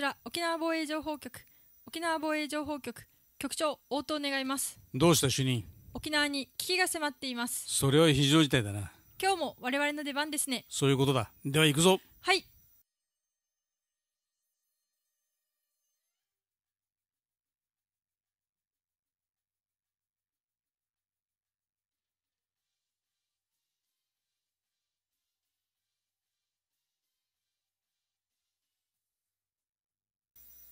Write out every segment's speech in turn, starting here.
ちら沖縄防衛情報局沖縄防衛情報局局長応答願いますどうした主任沖縄に危機が迫っていますそれは非常事態だな今日も我々の出番ですねそういうことだでは行くぞはい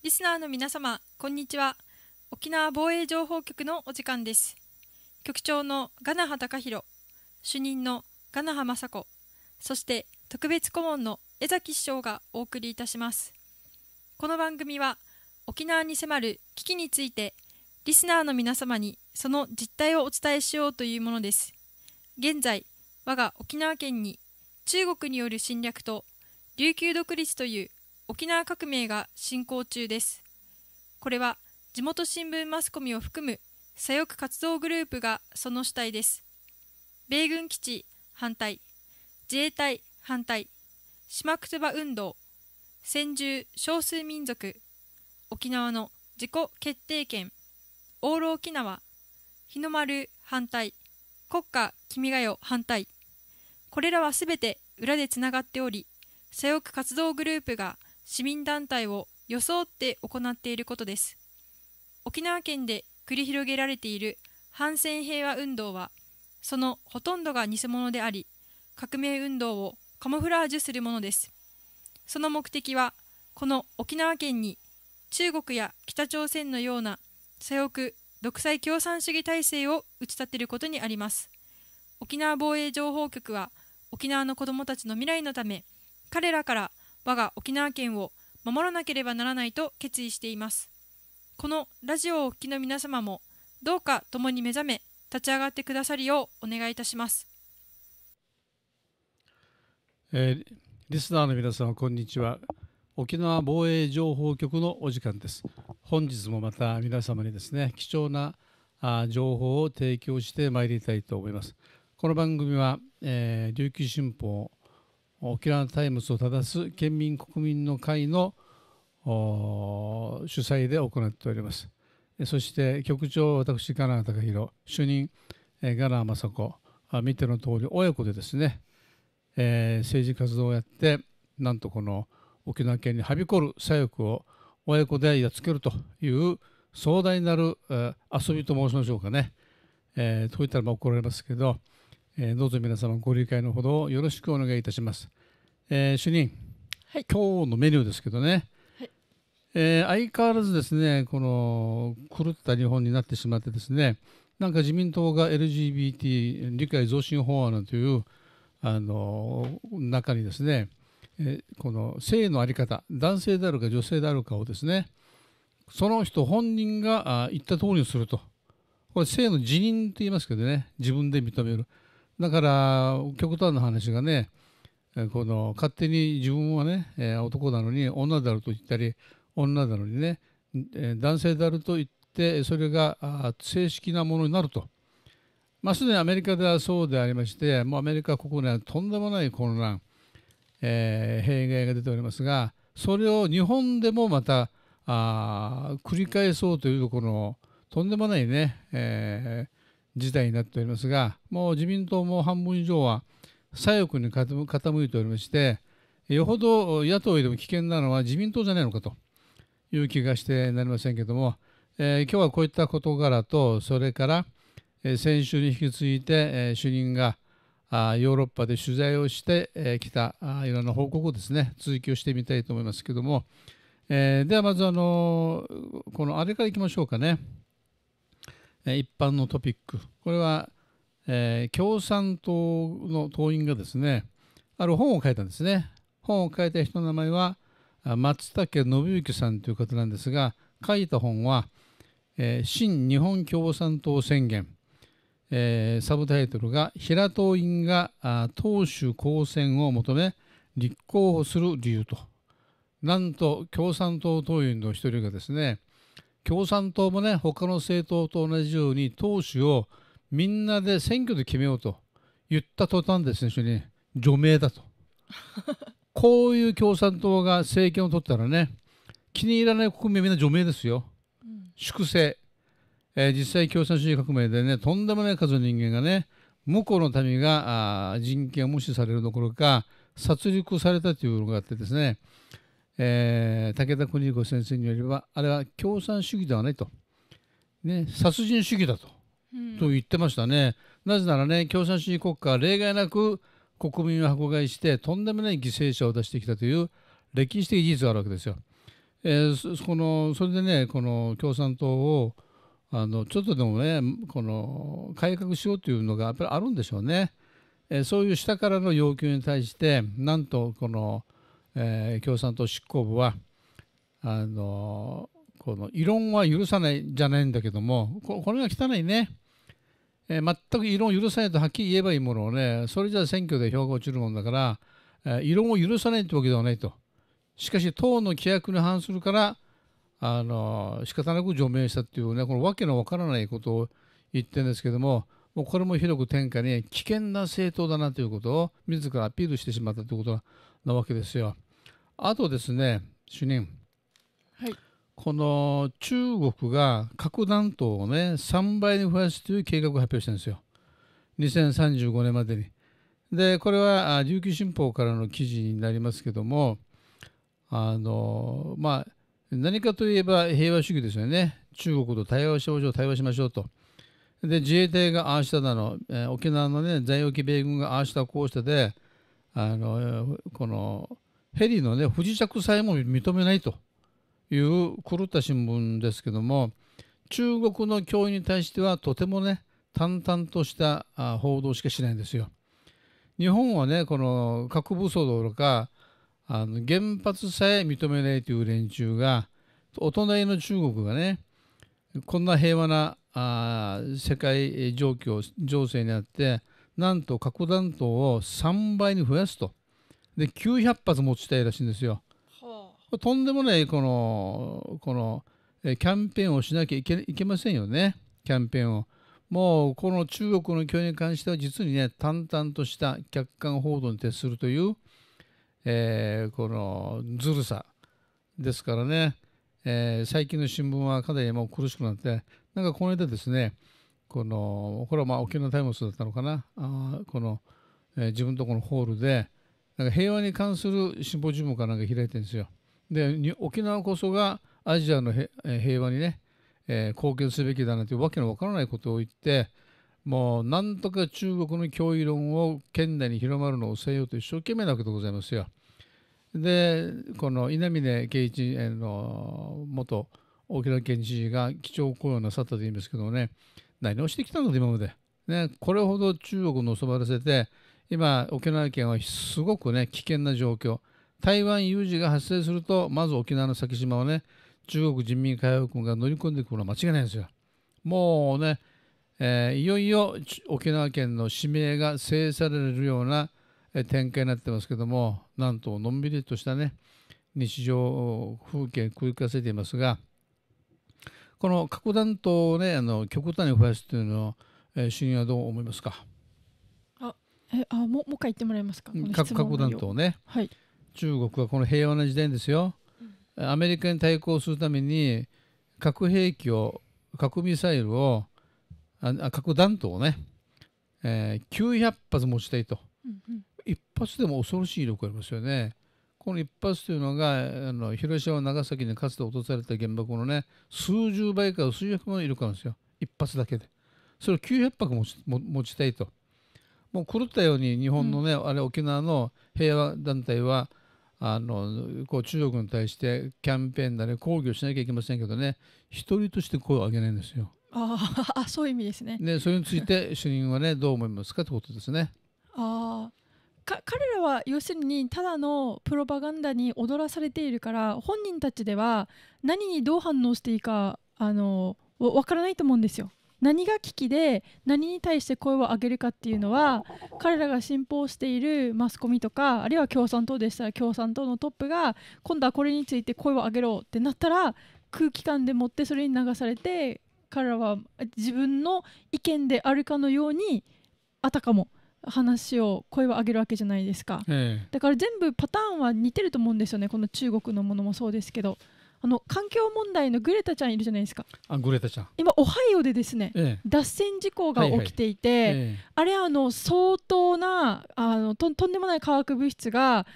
リスナーの皆様、こんにちは。沖縄防衛情報局のお時間です。局長のガナハ隆弘、主任のガナハ雅子、そして特別顧問の江崎師匠がお送りいたします。この番組は、沖縄に迫る危機について、リスナーの皆様にその実態をお伝えしようというものです。現在、我が沖縄県に中国による侵略と琉球独立という沖縄革命が進行中です。これは地元新聞マスコミを含む左翼活動グループがその主体です。米軍基地反対、自衛隊反対、島くつば運動、先住少数民族、沖縄の自己決定権、オール沖縄、日の丸反対、国家君が代反対。これらはすべて裏でつながっており、左翼活動グループが市民団体を装って行っていることです沖縄県で繰り広げられている反戦平和運動はそのほとんどが偽物であり革命運動をカモフラージュするものですその目的はこの沖縄県に中国や北朝鮮のような左翼独裁共産主義体制を打ち立てることにあります沖縄防衛情報局は沖縄の子どもたちの未来のため彼らから我が沖縄県を守らなければならないと決意していますこのラジオをお聞きの皆様もどうか共に目覚め立ち上がってくださりようお願いいたします、えー、リスナーの皆様こんにちは沖縄防衛情報局のお時間です本日もまた皆様にですね貴重なあ情報を提供してまいりたいと思いますこの番組は、えー、琉球新報沖縄タイムズを正す県民国民の会の主催で行っておりますそして局長私ガラー弘主任ガラー雅子見ての通り親子でですね、えー、政治活動をやってなんとこの沖縄県にはびこる左翼を親子でやっつけるという壮大なる、遊びと申しましょうかね、えー、といったらま怒られますけど、えどうぞ皆様ご理解のほどよろしくお願いいたします。えー、主任、はい、今日のメニューですけどね、はいえー、相変わらずですねこの狂った日本になってしまってですねなんか自民党が LGBT 理解増進法案というあの中にですね、えこの性の在り方男性であるか女性であるかをですねその人本人が言った通りにするとこれ性の辞任と言いますけどね自分で認める。だから極端な話がねこの勝手に自分はね男なのに女だと言ったり女なのにね男性であると言ってそれが正式なものになると、まあ、すでにアメリカではそうでありましてもうアメリカ国内はとんでもない混乱、えー、弊害が出ておりますがそれを日本でもまたあ繰り返そうというところのとんでもないね、えー、事態になっておりますがもう自民党も半分以上は左翼に傾いておりましてよほど野党よりも危険なのは自民党じゃないのかという気がしてなりませんけども、えー、今日はこういった事柄とそれから、え先週に引き続いて、え主任があヨーロッパで取材をしてき、えたあいろんな報告をですね追及してみたいと思いますけども、えー、ではまずあのこのあれからいきましょうかね。一般のトピックこれは、えー、共産党の党員がですねある本を書いたんですね本を書いた人の名前は松竹信之さんという方なんですが書いた本は「えー、新日本共産党宣言」えー、サブタイトルが「平党員が党首公選を求め立候補する理由と」なんと共産党党員の一人がですね共産党もね他の政党と同じように党首をみんなで選挙で決めようと言った途端ですねに除名だと こういう共産党が政権を取ったらね気に入らない国民はみんな除名ですよ、うん、粛清、えー、実際共産主義革命でねとんでもない数の人間がね向こうの民が人権を無視されるどころか殺戮されたというのがあってですねえー、武田邦子先生によればあれは共産主義ではないと、ね、殺人主義だとうん、と言ってましたねなぜならね共産主義国家は例外なく国民を迫害してとんでもない犠牲者を出してきたという歴史的事実があるわけですよ。えー、このそれでねこの共産党をあのちょっとでもねこの改革しようというのがやっぱりあるんでしょうね。えー、そういう下からの要求に対してなんとこのえー、共産党執行部はあのこの異論は許さないじゃないんだけどもこれが汚いね、えー、全く異論を許さないとはっきり言えばいいものをねそれじゃ選挙で票が落ちるもんだから、えー、異論を許さないってわけではないとしかし党の規約に反するからあの仕方なく除名したっていうねこの訳のわからないことを言ってるんですけどももうこれも広く天下に危険な政党だなということを自らアピールしてしまったということなわけですよ。あとですね主任、はい、この中国が核弾頭をね3倍に増やすという計画を発表したんですよ2035年までに。でこれは琉球新報からの記事になりますけどもあのまあ何かといえば平和主義ですよね中国と対話しましょう対話しましょうと。で自衛隊がああしただの、えー、沖縄の、ね、在沖米軍がああしたこうしたであのこのヘリのね不時着さえも認めないという狂った新聞ですけども中国の脅威に対してはとてもね淡々とした報道しかしないんですよ。日本はねこの核武装どころかあの原発さえ認めないという連中がお隣の中国がねこんな平和なあ世界状況情勢にあってなんと核弾頭を3倍に増やすとで900発持ちたらしいんですよ。はあ、とんでもないこのこのキャンペーンをしなきゃいけいけませんよねキャンペーンを。もうこの中国の教育に関しては実にね淡々とした客観報道に徹するという、えー、このずるさですからね、えー、最近の新聞はかなりもう苦しくなってなんかこの間ですねこのこれはまあ沖縄タイムズだったのかなあこの、えー、自分のところのホールでなんか平和に関するシンポジウムかなんか開いてるんですよ。で沖縄こそがアジアの平和にね、えー、貢献すべきだなんてわけのわからないことを言ってもうなんとか中国の脅威論を県内に広まるのを抑えようと一生懸命なわけでございますよ。でこの稲峰圭一の元沖縄県知事が基調講演なさったと言いますけどね何をしてきたのか今まで、ね、これほど中国のそばらせて今沖縄県はすごくね危険な状況台湾有事が発生するとまず沖縄の先島をね中国人民解放軍が乗り込んでくるのは間違いないんですよもうね、えー、いよいよ沖縄県の指名が制されるような展開になってますけどもなんとのんびりとしたね日常風景繰り返せていますがこの核弾頭をねあの極端に増やすというのを、え主任はどう思いますかえあももう一回言ってもらえますか核核弾頭ね、はい、中国はこの平和な時代ですよ、アメリカに対抗するために核兵器を核ミサイルをあ核弾頭をね、えー、900発持ちたいと、うんうん、一発でも恐ろしい威力ありますよねこの一発というのがあの広島長崎にかつて落とされた原爆のね数十倍から数百万威力あるんですよ一発だけでそれを900発持ち持ちたいともう狂ったように日本のね、うん、あれ沖縄の平和団体はあのこう中国に対してキャンペーンなり抗議をしなきゃいけませんけどね一人として声を上げないんですよ。ああ そういう意味ですね。ねそれについて主任はねどう思いますかってことですね。ああ彼らは要するにただのプロパガンダに踊らされているから本人たちでは何にどう反応していいかあのわからないと思うんですよ。何が危機で何に対して声を上げるかっていうのは彼らが信奉しているマスコミとかあるいは共産党でしたら共産党のトップが今度はこれについて声を上げろってなったら空気感でもってそれに流されて彼らは自分の意見であるかのようにあたかも話を声を上げるわけじゃないですか、ええ、だから全部パターンは似てると思うんですよねこの中国のものもそうですけど。あの環境問題のグレタちゃんいるじゃないですか。あグレタちゃん今オハイオでですね、ええ、脱線事故が起きていて、はいはいえ、あれあの相当なあのととんでもない化学物質が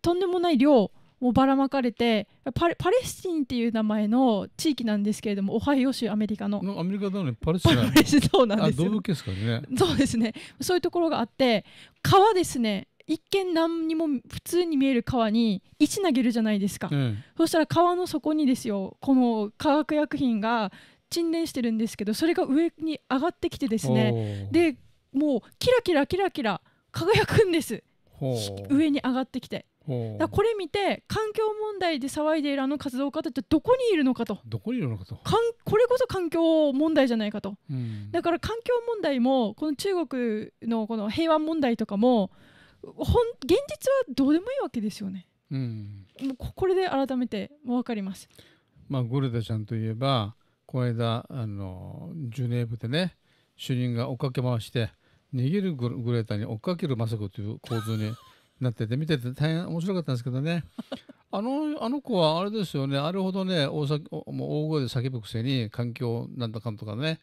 とんでもない量もばらまかれてパレパレスチンっていう名前の地域なんですけれどもオハイオ州アメリカのアメリカなのにパレスチナそうなんですよ、ね、そうですねそういうところがあって川ですね一見何にも普通に見える川に石投げるじゃないですか、うん、そしたら川の底にですよこの化学薬品が沈殿してるんですけどそれが上に上がってきてですねでもうキラキラキラキラ輝くんです上に上がってきてだこれ見て環境問題で騒いでいるあの活動家ってどこにいるのかとどこにいるのかとかんこれこそ環境問題じゃないかと、うん、だから環境問題もこの中国のこの平和問題とかも本現実はどうでもいいわけですよね。うん、もうこれで改めてもう分かります。まあ、グルダちゃんといえばこの間あのジュネーブでね主任が追っかけ回して逃げるグレーターに追っかける雅子という構図になってて見てて大変面白かったんですけどね あのあの子はあれですよねあれほどね大もう大声で叫ぶくせに環境なんだかんとかね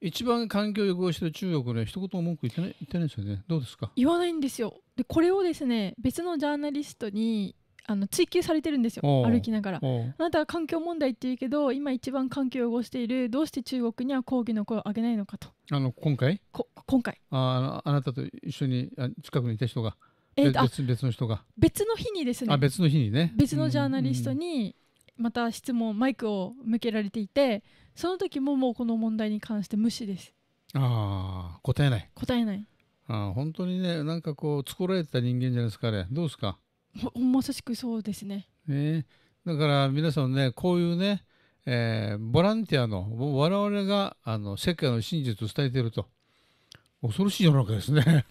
一番環境を汚してる中国の一言も文句言ってない言ってないですよねどうですか言わないんですよでこれをですね別のジャーナリストにあの追求されてるんですよ歩きながらあなたは環境問題って言うけど今一番環境を汚しているどうして中国には抗議の声を上げないのかとあの今回こ今回ああなたと一緒に近くにいた人がえー、別別の人が別の日にですねあ別の日にね別のジャーナリストに、また質問マイクを向けられていてその時ももうこの問題に関して無視ですああ答えない答えないあ本当にねなんかこう作られた人間じゃないですかあれどうですかまさしくそうですねええ。だから皆さんねこういうね、えー、ボランティアの我々があの世界の真実を伝えてると恐ろしい世の中ですね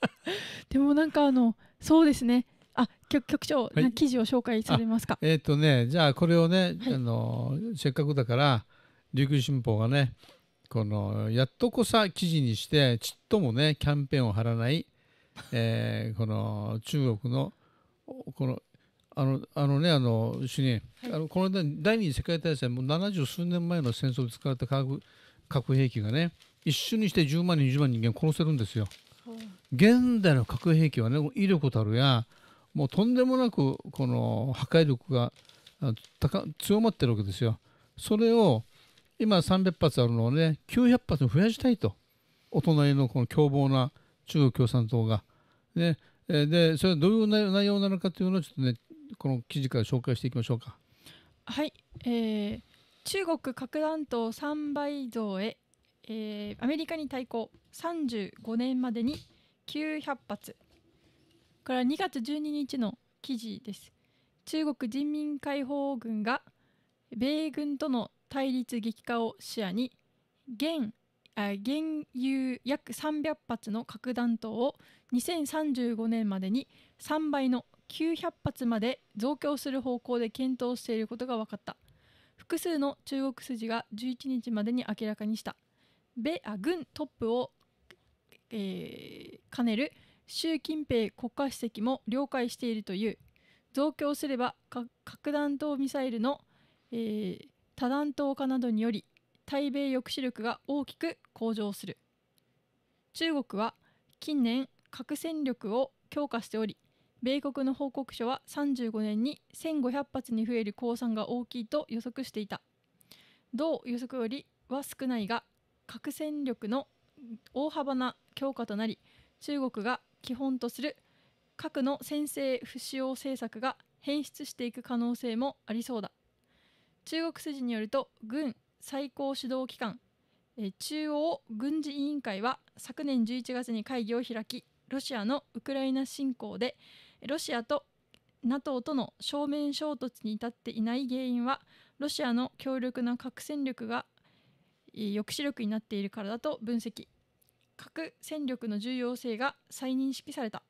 でもなんかあのそうですねあ局局長、はい、記事を紹介されますかえっ、ー、とねじゃあこれをね、はい、あのせっかくだから琉球新報がねこのやっとこさ記事にしてちっともねキャンペーンを張らない、えー、この中国のこのあのあのねあの主任、はい、あのこの第二次世界大戦もう70数年前の戦争で使われた核核兵器がね一瞬にして10万人20万人間殺せるんですよ。現代の核兵器はね威力たるやもうとんでもなくこの破壊力が高強まってるわけですよ。それを今300発あるのをね900発に増やしたいとお隣のこの凶暴な中国共産党が。ね、でそれはどういう内容なのかというのをちょっとねこの記事から紹介していきましょうか。はい、えー、中国核弾頭3倍増へ、えー、アメリカに対抗35年までに900発これは2月12日の記事です。中国人民解放軍が米軍との対立激化を視野に現原油約300発の核弾頭を2035年までに3倍の900発まで増強する方向で検討していることが分かった複数の中国筋が11日までに明らかにした米あ軍トップを、えー、兼ねる習近平国家主席も了解しているという増強すれば核弾頭ミサイルの、えー、多弾頭化などにより対米抑止力が大きく向上する中国は近年核戦力を強化しており米国の報告書は35年に1500発に増える公算が大きいと予測していた同予測よりは少ないが核戦力の大幅な強化となり中国が基本とする核の先制不使用政策が変質していく可能性もありそうだ中国筋によると軍最高指導機関中央軍事委員会は昨年11月に会議を開きロシアのウクライナ侵攻でロシアと NATO との正面衝突に至っていない原因はロシアの強力な核戦力が抑止力になっているからだと分析核戦力の重要性が再認識された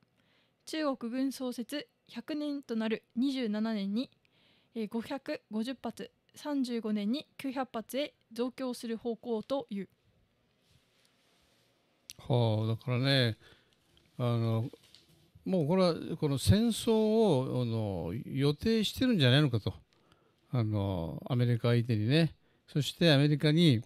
中国軍創設100年となる27年に550発35年に900発へ増強する方向というはあだからねあのもうこれはこの戦争をあの予定してるんじゃないのかとあのアメリカ相手にねそしてアメリカに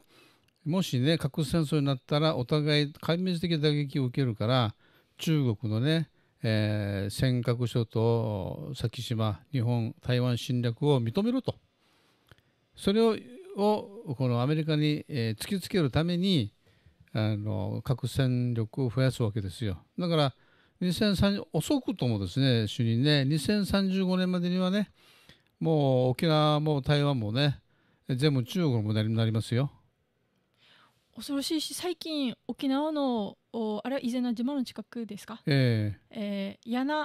もしね核戦争になったらお互い壊滅的な打撃を受けるから中国のね、えー、尖閣諸島先島日本台湾侵略を認めろとそれをこのアメリカに、えー、突きつけるためにあの核戦力を増やすわけですよだから遅くともですね主任ね2035年までにはねもう沖縄も台湾もね全部中国もなりますよ。恐ろしいし最近沖縄のあれは伊是名島の近くですか、えーえー、矢名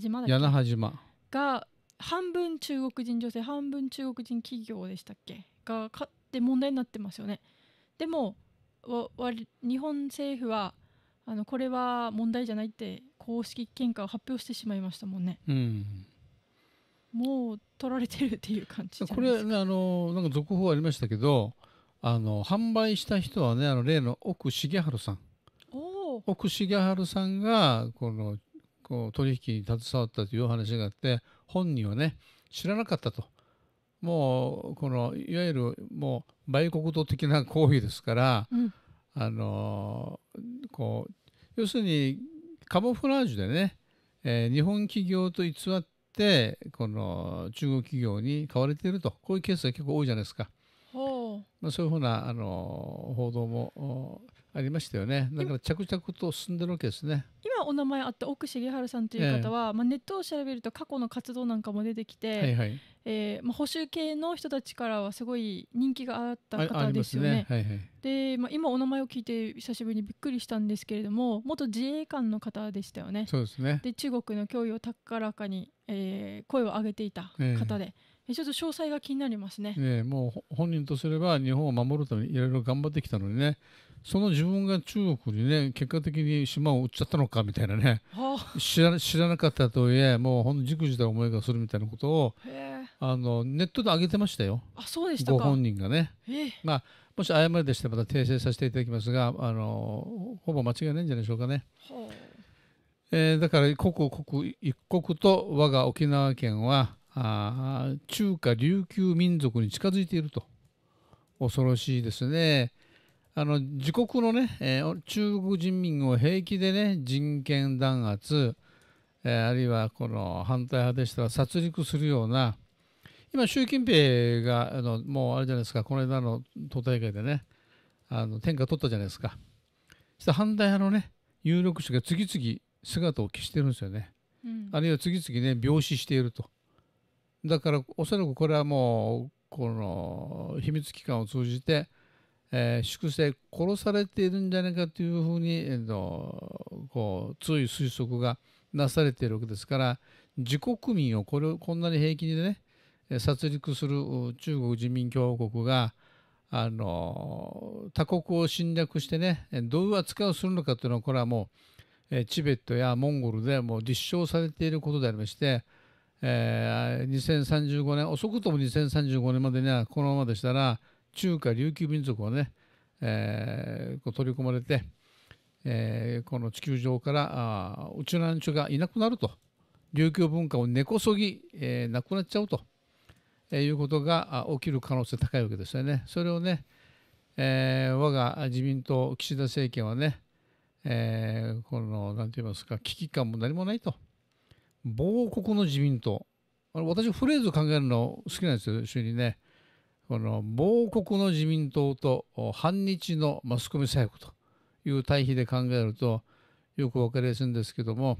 島だっけ矢島が半分中国人女性半分中国人企業でしたっけが買って問題になってますよねでも日本政府はあのこれは問題じゃないって公式見解を発表してしまいましたもんね、うん、もう取られてるっていう感じこれあのなんか続報ありましたけどあの販売した人はねあの例の奥重治さん奥重治さんがこのこう取引に携わったというお話があって本人はね知らなかったともうこのいわゆるもう売国度的な行為ですから、うん、あのこう要するにカモフラージュでね、えー、日本企業と偽ってこの中国企業に買われているとこういうケースが結構多いじゃないですか。まあ、そういうふうなあの報道もありましたよねだから着々と進んでるわけですね今お名前あった奥重治さんという方は、えー、まあ、ネットを調べると過去の活動なんかも出てきて、はいはい、えー、まあ、保守系の人たちからはすごい人気があった方ですよね。ねはいはい、で、まあ、今お名前を聞いて久しぶりにびっくりしたんですけれども元自衛官の方でしたよね。そうですねで中国の脅威を高らかに、えー、声を上げていた方で。えーちょっと詳細が気になりますねねもう本人とすれば日本を守るためにいろいろ頑張ってきたのにねその自分が中国にね結果的に島を売っちゃったのかみたいなね、知ら知らなかったとはいえもうほんとじくじた思いがするみたいなことをあのネットで上げてましたよあそうでしたご本人がね。まあもし誤りでしたらまた訂正させていただきますがあのほぼ間違いないんじゃないでしょうかね。えー、だから刻々一国と我が沖縄県はあ中華琉球民族に近づいていると恐ろしいですね。あの自国のね、えー、中国人民を平気でね人権弾圧、えー、あるいはこの反対派でしたら殺戮するような今習近平があのもうあれじゃないですかこの間の党大会でねあの天下取ったじゃないですかそした反対派のね有力者が次々姿を消してるんですよね、うん、あるいは次々ね病死していると。だからおそらくこれはもうこの秘密機関を通じて、えー、粛清殺されているんじゃないかというふうに、えー、こう強い推測がなされているわけですから自国民をこれこんなに平気でね殺戮する中国人民共和国があの他国を侵略してねどういう扱いをするのかというのはこれはもうチベットやモンゴルでもう立証されていることでありましてえー、2035年遅くとも2035年までにはこのままでしたら中華琉球民族をね、えー、こう取り込まれて、えー、この地球上からあちの南中がいなくなると琉球文化を根こそぎ、えー、なくなっちゃうと、えー、いうことが起きる可能性高いわけですよね。それをね、えー、我が自民党岸田政権はね、えー、この何て言いますか危機感も何もないと。亡国の自民党あれ私フレーズ考えるの好きなんですよ一緒にねこの亡国の自民党と反日のマスコミ左翼という対比で考えるとよく分かりやすいんですけども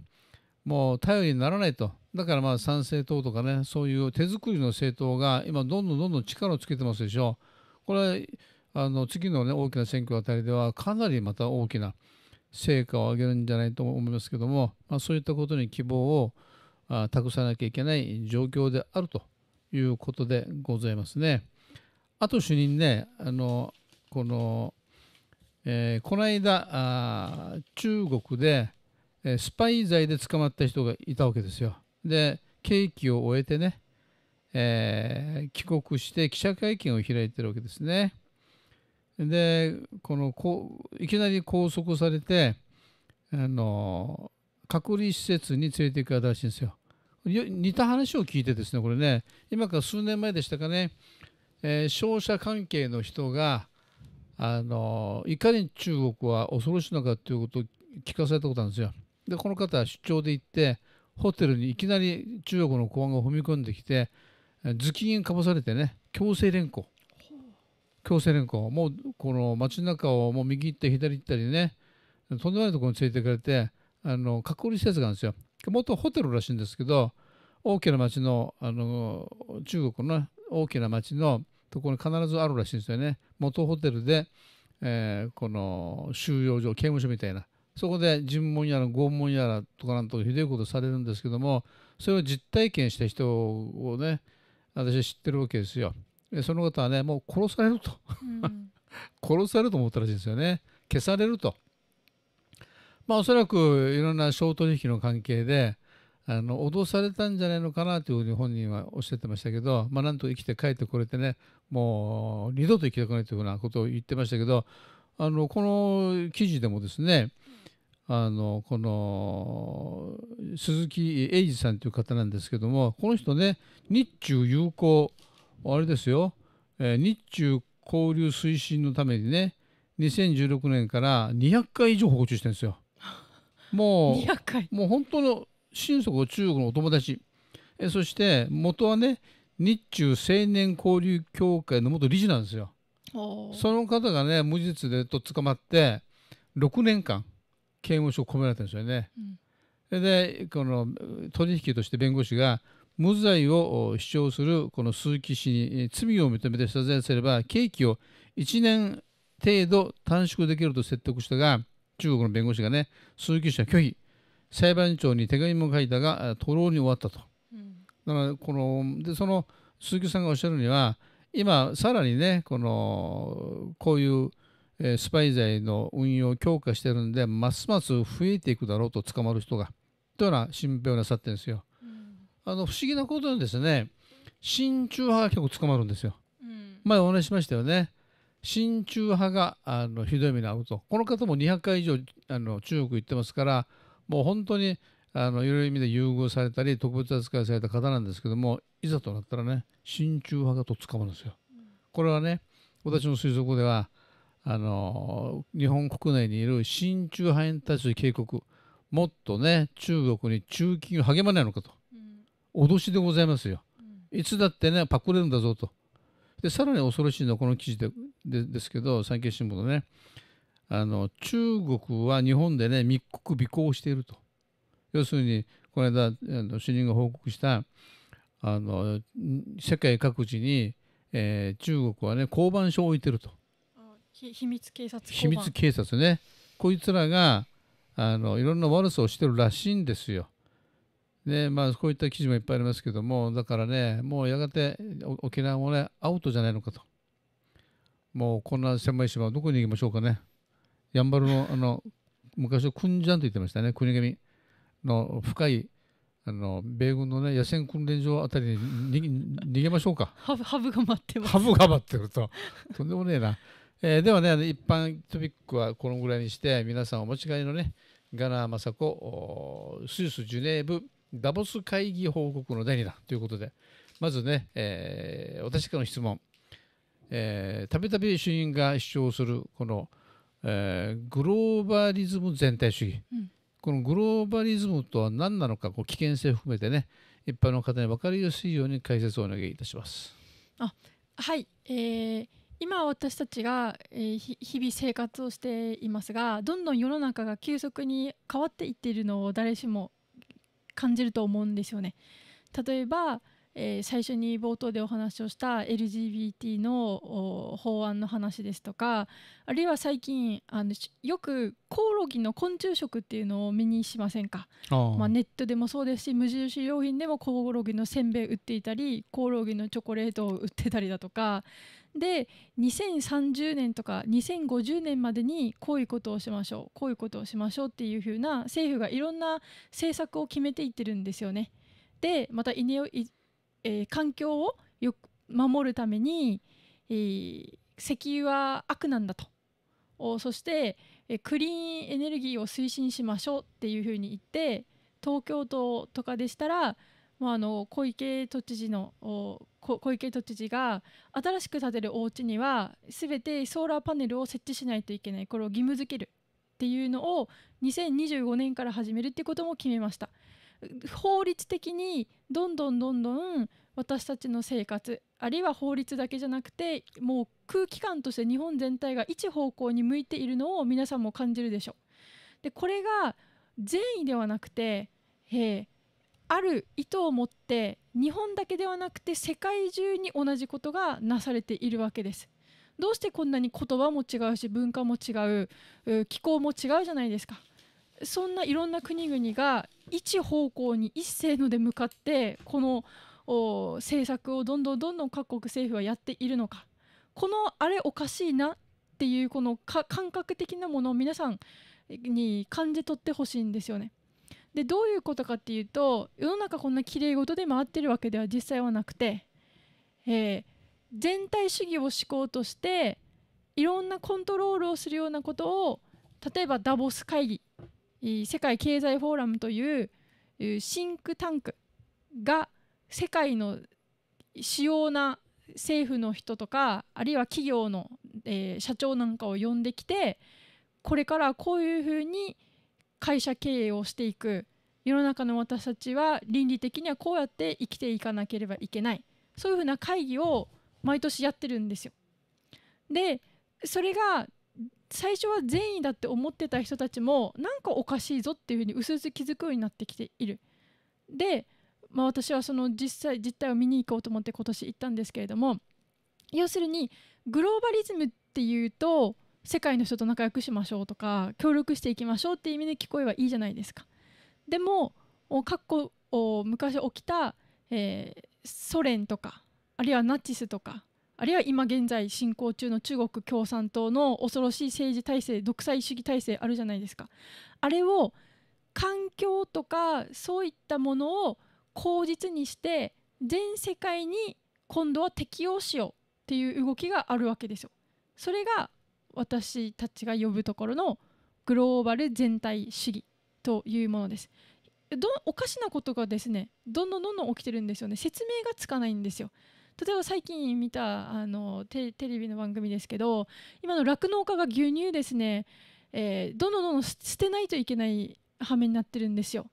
もう頼りにならないとだからまあ参政党とかねそういう手作りの政党が今どんどんどんどん力をつけてますでしょうこれあの次のね大きな選挙あたりではかなりまた大きな成果を上げるんじゃないと思いますけども、まあ、そういったことに希望を託さなきゃいけない状況であるということでございますね。あと主任ねあのこの、えー、この間中国でスパイ罪で捕まった人がいたわけですよ。で刑期を終えてね、えー、帰国して記者会見を開いてるわけですね。でこのこいきなり拘束されてあの隔離施設に連れて行く方らしいんですよ。似た話を聞いてですね、これね、今から数年前でしたかね、えー、商社関係の人が、あのいかに中国は恐ろしいのかということを聞かされたことなんですよ。で、この方は出張で行って、ホテルにいきなり中国の公安が踏み込んできて、頭巾かぶされてね、強制連行。強制連行。もうこの街中をもう右行ったり左行ったりね、とんでもないところに連れていかれて、あの隔離施設があるんですよ。元ホテルらしいんですけど大きな町のあの中国の大きな町のところに必ずあるらしいんですよね。元ホテルで、えー、この収容所刑務所みたいなそこで尋問やら拷問やらとかなんとひどいことされるんですけどもそれを実体験した人をね私は知ってるわけですよ。その方はねもう殺されると、殺されると思ったらしいんですよね消されるとまあ、おそらくいろんな商取引の関係であの脅されたんじゃないのかなというふうに本人はおっしゃってましたけど、まあ、なんと生きて帰ってこれてねもう二度と生きたくないというふうなことを言ってましたけどあのこの記事でもですねあのこの鈴木英二さんという方なんですけどもこの人ね日中友好あれですよ、えー、日中交流推進のためにね2016年から200回以上訪中してるんですよ。もうもう本当の心底中国のお友達えそして元はね日中青年交流協会の元理事なんですよ。その方がね無実でと捕まって6年間刑務所を込められたんですよね。うん、でこの取引として弁護士が無罪を主張するこの鈴木氏に罪を認めて謝罪すれば刑期を1年程度短縮できると説得したが中国の弁護士がね鈴木氏は拒否裁判長に手紙も書いたが徒労に終わったと、うん、だからこのでその鈴木さんがおっしゃるには今さらにねこのこういうスパイ罪の運用を強化してるんでますます増えていくだろうと捕まる人がというような心配をなさってるんですよ。うん、あの不思議なことにですね親中派が結構捕まるんですよ。うん、前お話しましたよね。親中派があのひどい目に遭うとこの方も200回以上あの中国行ってますからもう本当にあのいろいろ意味で優遇されたり特別扱いされた方なんですけどもいざとなったらね親中派がとっ捕まるんですよ。これはね私の推測ではあの日本国内にいる親中派に対する警告もっとね中国に中金を励まないのかと、脅しでございますよ。いつだってねパクれるんだぞと。でさらに恐ろしいのはこの記事でですけど産経新聞のねあの中国は日本でね密告尾行していると要するにこの間主任が報告したあの世界各地に、えー、中国はね交番所を置いてると秘密警察秘密警察ねこいつらがあのいろんな悪さをしてるらしいんですよでまあ、こういった記事もいっぱいありますけども、だからね、もうやがて沖縄もね、アウトじゃないのかと。もうこんな狭い島、どこに行きましょうかね。やんばるのあの昔はクンジャンと言ってましたね、国神の深いあの米軍の、ね、野戦訓練場あたりに逃げましょうか。ハブハブが待ってます。ハブが待ってると、とんでもねえな。えー、ではね、一般トピックはこのぐらいにして、皆さんお持ち帰りのね、ガナーサ子、スイス・ジュネーブ、ダボス会議報告の第2弾ということで、まずね、えー、私からの質問、えー、たびたび主任が主張するこの、えー、グローバリズム全体主義、うん、このグローバリズムとは何なのかこう危険性を含めてね一般の方に分かりやすいように解説をお願いいたします。あはい、えー、今私たちが、えー、日々生活をしていますがどんどん世の中が急速に変わっていっているのを誰しも感じると思うんですよね。例えばえー、最初に冒頭でお話をした LGBT の法案の話ですとかあるいは最近あのよくコオロギの昆虫食っていうのを目にしませんかまあ、ネットでもそうですし無印良品でもコオロギのせんべい売っていたりコオロギのチョコレートを売ってたりだとかで2030年とか2050年までにこういうことをしましょうこういうことをしましょうっていうふうな政府がいろんな政策を決めていってるんですよね。でまたえー、環境をよく守るために、えー、石油は悪なんだとおそして、えー、クリーンエネルギーを推進しましょうっていうふうに言って東京都とかでしたら、まあ、あの小池都知事の小池都知事が新しく建てるお家には全てソーラーパネルを設置しないといけないこれを義務付けるっていうのを2025年から始めるってことも決めました法律的にどんどんどんどん私たちの生活あるいは法律だけじゃなくてもう空気感として日本全体が一方向に向いているのを皆さんも感じるでしょう。でこれが善意ではなくてある意図を持って日本だけではなくて世界中に同じことがなされているわけです。どうしてこんなに言葉も違うし文化も違う気候も違うじゃないですか。そんないろんな国々が一方向に一斉ので向かってこの政策をどんどんどんどん各国政府はやっているのかこのあれおかしいなっていうこの感覚的なものを皆さんに感じ取ってほしいんですよね。でどういうことかっていうと世の中こんなきれい事で回ってるわけでは実際はなくて、えー、全体主義を思考としていろんなコントロールをするようなことを例えばダボス会議世界経済フォーラムというシンクタンクが世界の主要な政府の人とかあるいは企業の、えー、社長なんかを呼んできてこれからこういうふうに会社経営をしていく世の中の私たちは倫理的にはこうやって生きていかなければいけないそういうふうな会議を毎年やってるんですよ。でそれが最初は善意だって思ってた人たちもなんかおかしいぞっていうふうに薄々気づくようになってきている。で、まあ、私はその実際実態を見に行こうと思って今年行ったんですけれども要するにグローバリズムっていうと世界の人と仲良くしましょうとか協力していきましょうっていう意味で聞こえはいいじゃないですか。でも過去昔起きた、えー、ソ連とかあるいはナチスとかあるいは今現在進行中の中国共産党の恐ろしい政治体制独裁主義体制あるじゃないですかあれを環境とかそういったものを口実にして全世界に今度は適用しようっていう動きがあるわけですよ。それが私たちが呼ぶところのグローバル全体主義というものです。どおかしなことがですねどんどんどんどん起きてるんですよね説明がつかないんですよ。例えば最近見たあのテレビの番組ですけど今の酪農家が牛乳ですね、えー、どんどんどんどん捨てないといけない羽目になってるんですよ。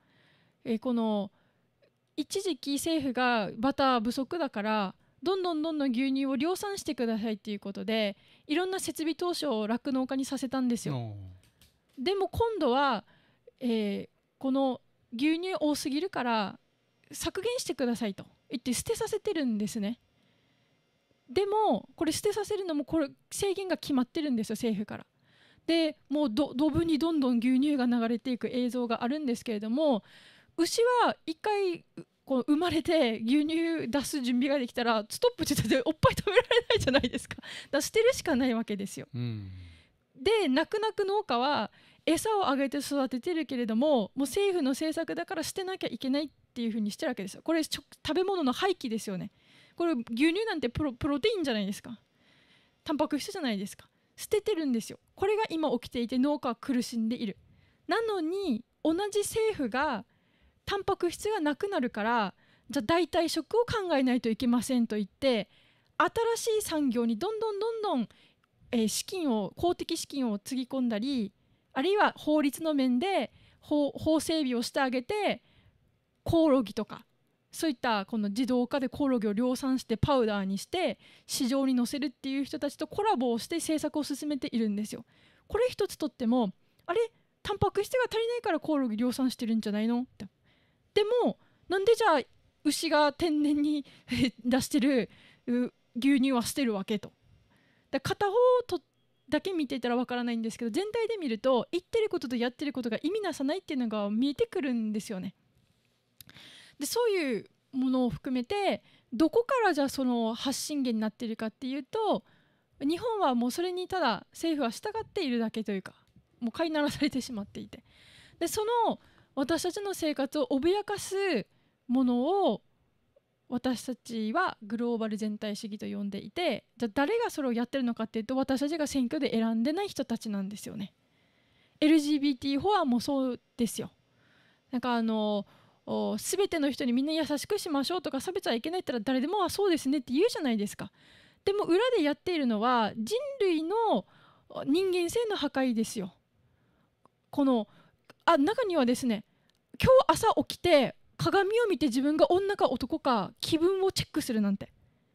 えー、この一時期政府がバター不足だからどんどんどんどん牛乳を量産してくださいっていうことでいろんな設備投資を酪農家にさせたんですよ。でも今度は、えー、この牛乳多すぎるから削減してくださいと言って捨てさせてるんですね。でもこれ捨てさせるのもこれ制限が決まってるんですよ政府から。でもうドブにどんどん牛乳が流れていく映像があるんですけれども牛は一回こう生まれて牛乳出す準備ができたらストップって言っおっぱい食べられないじゃないですか捨てるしかないわけですよ。うん、で泣く泣く農家は餌をあげて育ててるけれどももう政府の政策だから捨てなきゃいけないっていうふうにしてるわけですよ。これ食べ物の廃棄ですよね。これ牛乳なんてプロプロテインじゃないですかタンパク質じゃないですか捨ててるんですよこれが今起きていて農家は苦しんでいるなのに同じ政府がタンパク質がなくなるからじゃあ代替食を考えないといけませんと言って新しい産業にどんどんどんどん、えー、資金を公的資金をつぎ込んだりあるいは法律の面で法整備をしてあげてコオロギとかそういったこの自動化でコオロギを量産してパウダーにして市場に載せるっていう人たちとコラボをして制作を進めているんですよ。これ一つとってもあれタンパク質が足りないからコオロギ量産してるんじゃないのってでもなんでじゃあ牛が天然に 出してる牛乳は捨てるわけと。だ片方とだけ見ていたらわからないんですけど全体で見ると言ってることとやってることが意味なさないっていうのが見えてくるんですよね。でそういうものを含めてどこからじゃその発信源になっているかっていうと日本はもうそれにただ政府は従っているだけというかもう飼いならされてしまっていてでその私たちの生活を脅かすものを私たちはグローバル全体主義と呼んでいてじゃあ誰がそれをやってるのかっていうと私たちが選挙で選んでない人たちなんですよね。LGBT 法案もそうですよなんかあのーすべての人にみんな優しくしましょうとか差別はいけないったら誰でもあそうですねって言うじゃないですか。でも裏でやっているのは人類の人間性の破壊ですよ。このあ中にはですね今日朝起きて鏡を見て自分が女か男か気分をチェックするなんて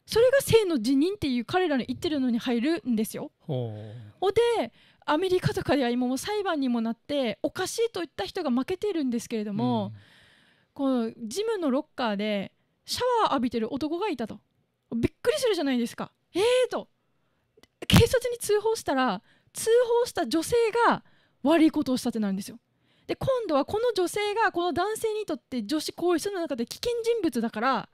それが性の自認っていう彼らの言ってるのに入るんですよ。でアメリカとかでは今も裁判にもなっておかしいと言った人が負けているんですけれども、うんこのジムのロッカーでシャワー浴びてる男がいたとびっくりするじゃないですかええー、と警察に通報したら通報した女性が悪いことをしたってなるんですよで今度はこの女性がこの男性にとって女子更衣室の中で危険人物だから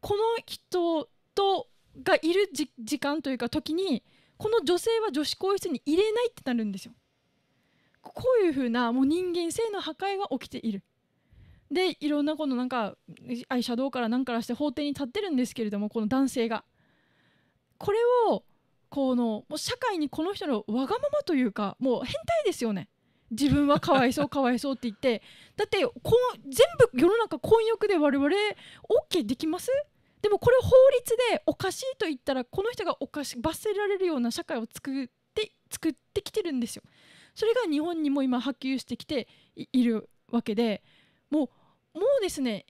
この人とがいる時間というか時にこの女性は女子更衣室に入れないってなるんですよこういうふうなもう人間性の破壊が起きているでいろんなこのなんかアイシャドウから何からして法廷に立ってるんですけれどもこの男性が。これをこのもう社会にこの人のわがままというかもう変態ですよね。自分はかわいそう かわいそうって言ってだってこ全部世の中混浴で我々 OK できますでもこれを法律でおかしいと言ったらこの人がおかし罰せられるような社会を作って作ってきてるんですよ。それが日本にも今波及してきているわけでもうもうですね、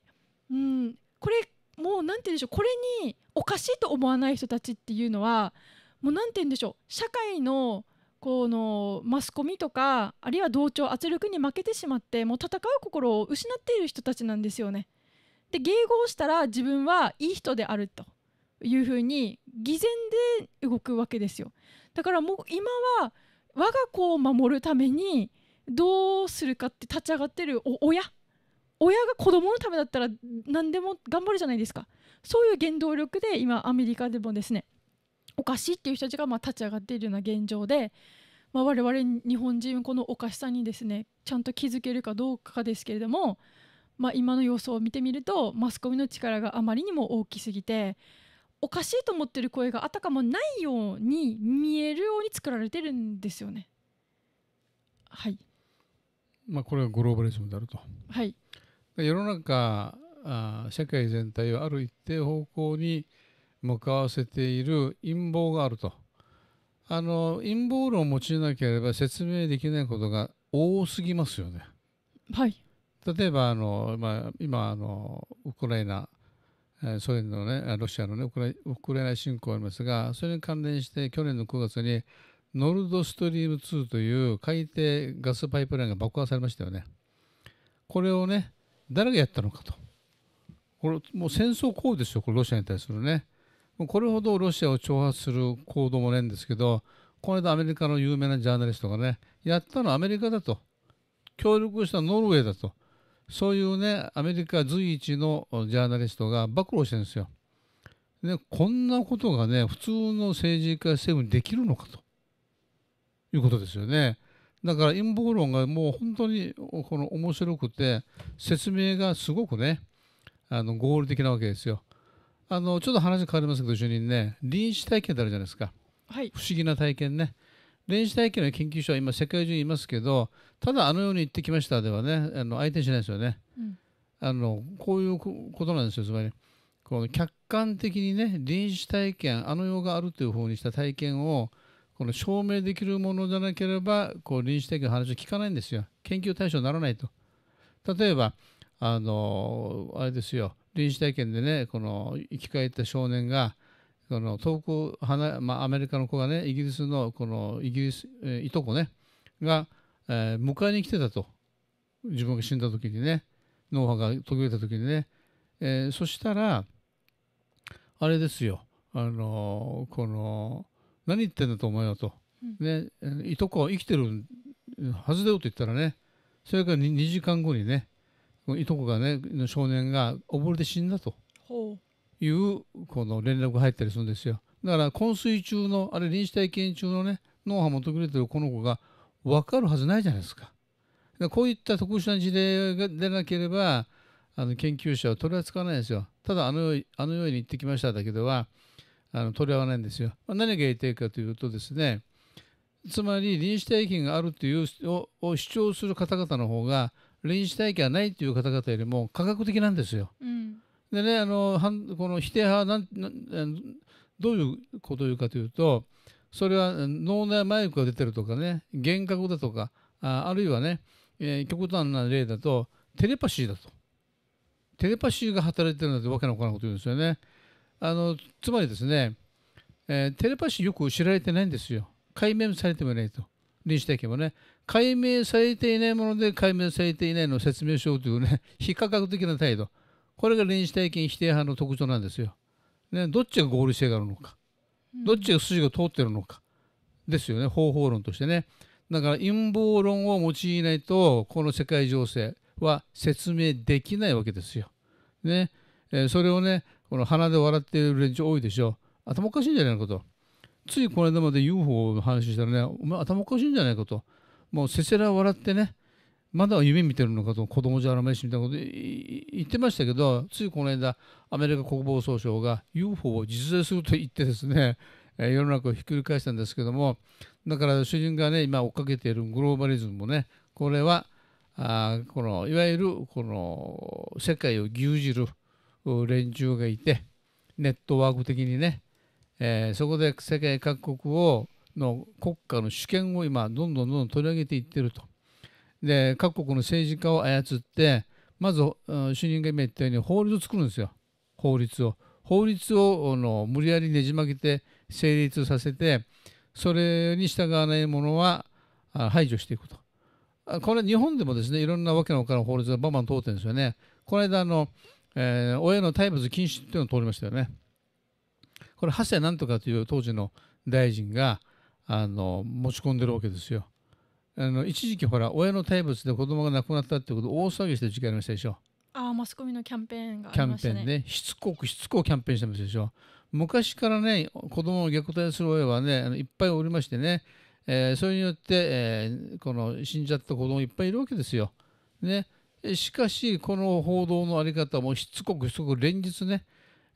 うん、これもうなんて言うんでしょうこれにおかしいと思わない人たちっていうのはもうなんて言うんでしょう社会のこのマスコミとかあるいは同調圧力に負けてしまってもう戦う心を失っている人たちなんですよね。で迎合したら自分はいい人であるというふうに偽善で動くわけですよ。だからもう今は我が子を守るためにどうするかって立ち上がってる親親が子供のためだったら何でも頑張るじゃないですかそういう原動力で今アメリカでもですねおかしいっていう人たちがま立ち上がっているような現状で、まあ、我々日本人このおかしさにですねちゃんと気づけるかどうかですけれども、まあ、今の様子を見てみるとマスコミの力があまりにも大きすぎておかしいと思ってる声があたかもないように見えるように作られてるんですよね。はいまあ、これはグローバリズムであると。はい世の中あ社会全体をある一定方向に向かわせている陰謀があるとあの陰謀論を用いなければ説明できないことが多すぎますよね。はい、例えばあの、まあ、今あのウクライナソ連のねロシアのねウクライナ侵攻ありますがそれに関連して去年の9月にノルドストリーム2という海底ガスパイプラインが爆破されましたよね。これをね誰がやったのかとこれもう戦争行為ですよこれロシアに対するねこれほどロシアを挑発する行動もないんですけどこの間アメリカの有名なジャーナリストがねやったのはアメリカだと協力したノルウェーだとそういうねアメリカ随一のジャーナリストが暴露してるんですよ。ね、こんなことがね普通の政治家政府にできるのかということですよね。だから陰謀論がもう本当にこの面白くて説明がすごくねあの合理的なわけですよあのちょっと話変わりますけど主任ね臨死体験ってあるじゃないですか、はい、不思議な体験ね臨死体験の研究者は今世界中にいますけどただあのように言ってきましたではねあの相手にしないですよね、うん、あのこういうことなんですよつまりこの客観的にね臨死体験あの世があるといううにした体験をこの証明できるものじゃなければこう臨時的な話を聞かないんですよ研究対象にならないと例えばあのあれですよ臨時体験でねこの生き返った少年がこの遠く離、まあ、アメリカの子がねイギリスのこのイギリス、えー、いとこねが、えー、迎えに来てたと自分が死んだ時にね脳波が途切れた時にね、えー、そしたらあれですよあのこの何言ってんだと思うよと、うん、ね、いとこは生きてるはずだよと言ったらねそれから 2, 2時間後にねいとこがね少年が溺れて死んだというこの連絡が入ったりするんですよだから昏睡中のあれ臨死体験中のね脳波も途切れてるこの子が分かるはずないじゃないですか。こういった特殊な事例が出なければあの研究者は取り扱わないですよ。ただあのあのように言ってきましただけではあのり合わないんですよ。まあ、何が言いたいかというとですねつまり臨死体験があるというを主張する方々の方が臨死体験はないという方々よりも科学的なんですよ。うん、でねあのこの否定派はなんどういうことを言うかというとそれは脳内麻薬が出てるとかね幻覚だとかああるいはね、えー、極端な例だとテレパシーだとテレパシーが働いてるなんてわけのわからないこと言うんですよね。あのつまりですね、えー、テレパシーよく知られてないんですよ解明されてもないと臨死体験もね解明されていないもので解明されていないのを説明しようというね 非科学的な態度これが臨死体験否定派の特徴なんですよ、ね、どっちが合理性があるのかどっちが筋が通ってるのかですよね方法論としてねだから陰謀論を用いないとこの世界情勢は説明できないわけですよ。ね、えー、それをねこの鼻で笑ってる連中多いでしょ頭おかしいんじゃないかとついこの間まで UFO の話したらねお前頭おかしいんじゃないかともうせせら笑ってねまだ夢見てるのかと子供じゃあらめしみたいなこと言ってましたけどついこの間アメリカ国防総省が UFO を実在すると言ってですね世の中をひっくり返したんですけどもだから主人がね今追っかけているグローバリズムもねこれはあこのいわゆるこの世界を牛耳る連中がいてネットワーク的にね、えー、そこで世界各国をの国家の主権を今どんどんどんどん取り上げていってると。で各国の政治家を操ってまず主任が今言ったように法律を作るんですよ法律を。法律をの無理やりねじ曲げて成立させてそれに従わないものは排除していくと。これ日本でもですねいろんなわけのわからん法律がバンバン通ってるんですよね。この間あのえー、親の体罰禁止っていうのを通りましたよね。これ、長谷なんとかという当時の大臣があの持ち込んでるわけですよ。あの一時期ほら親の体罰で子供が亡くなったってことを大騒ぎしてる時期ありましたでしょ。ああマスコミのキャンペーンが、ね、キャンペーンねしつこくしつこくキャンペーンしてましたでしょ。昔からね子供を虐待する親はねあのいっぱいおりましてね、えー、それによって、えー、この死んじゃった子供いっぱいいるわけですよ。ね。しかしこの報道の在り方もしつこくしつこく連日ね、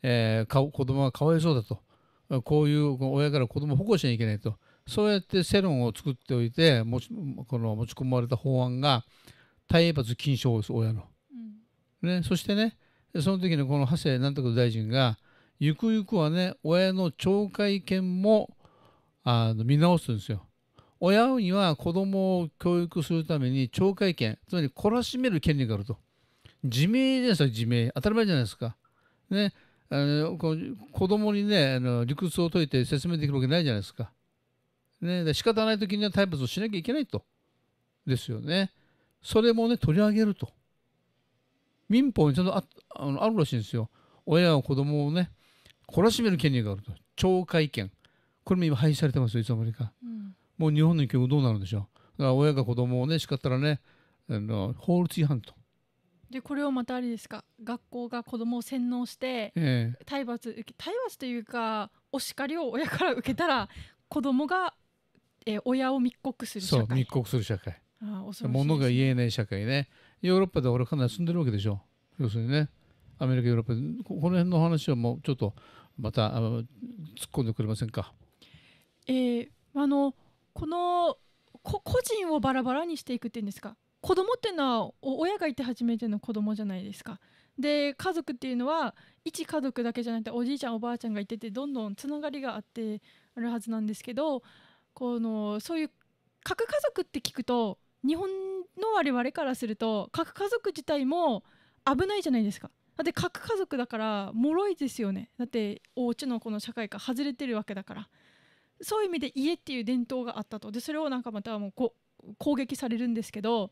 えー、子供がかわいそうだとこういう親から子供を保護しなきゃいけないとそうやって世論を作っておいて持ちこの持ち込まれた法案が体罰禁止法です親の、うん、ね。そしてねその時にこの長谷なんとか大臣がゆくゆくはね親の懲戒権もあの見直すんですよ。親には子供を教育するために懲戒権つまり懲らしめる権利があると自明ですよ自明当たり前じゃないですかねあの子供にねあの理屈を解いて説明できるわけないじゃないですかねで仕方ない時には体罰をしなきゃいけないとですよねそれもね取り上げると民法にちゃんとああのあるらしいんですよ親は子供をね懲らしめる権利があると懲戒権これも今廃止されてますよいつの間にか、うん、もう日本の教育どうなるんでしょうだから親が子供をね叱ったらねあの法律違反と。でこれをまたあれですか学校が子供を洗脳して、ええ、体罰体罰というかお叱りを親から受けたら子供が、え親を密告する社会そう密告する社会ああ物が言えない社会ねヨーロッパで俺かなり住んでるわけでしょう。要するにねアメリカヨーロッパこの辺の話はもうちょっとまたあの突っ込んでくれませんかえー、あのこのこ個人をバラバラにしていくっていうんですか子供っていうのは親がいて初めての子供じゃないですか。で家族っていうのは一家族だけじゃなくておじいちゃんおばあちゃんがいててどんどんつながりがあってあるはずなんですけどこのそういう核家族って聞くと日本の我々からすると核家族自体も危ないじゃないですか。だって核家族だから脆いですよねだってお家のこの社会から外れてるわけだからそういう意味で家っていう伝統があったとでそれをなんかまたもう攻撃されるんですけど